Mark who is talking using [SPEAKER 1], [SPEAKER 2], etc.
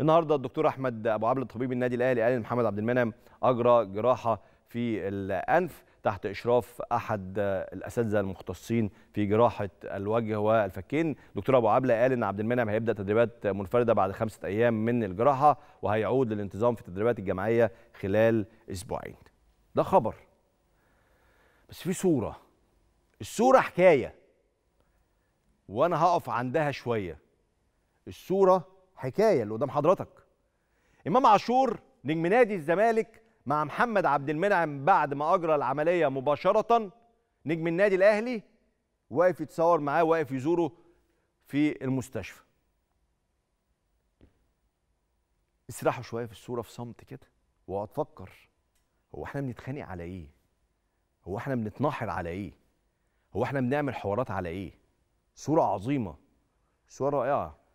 [SPEAKER 1] النهارده الدكتور احمد ابو عبد طبيب النادي الاهلي قال ان محمد عبد المنعم اجرى جراحه في الانف تحت اشراف احد الاساتذه المختصين في جراحه الوجه والفكين دكتور ابو عبله قال ان عبد المنعم هيبدا تدريبات منفرده بعد خمسه ايام من الجراحه وهيعود للانتظام في التدريبات الجماعيه خلال اسبوعين ده خبر بس في صوره الصوره حكايه وانا هقف عندها شويه الصوره حكايه اللي قدام حضرتك امام عاشور نجم نادي الزمالك مع محمد عبد المنعم بعد ما اجرى العمليه مباشره نجم النادي الاهلي واقف يتصور معاه واقف يزوره في المستشفى استراحوا شويه في الصوره في صمت كده واقعد افكر هو احنا بنتخانق على ايه هو احنا بنتناحر على ايه هو احنا بنعمل حوارات على ايه صوره عظيمه صوره رائعه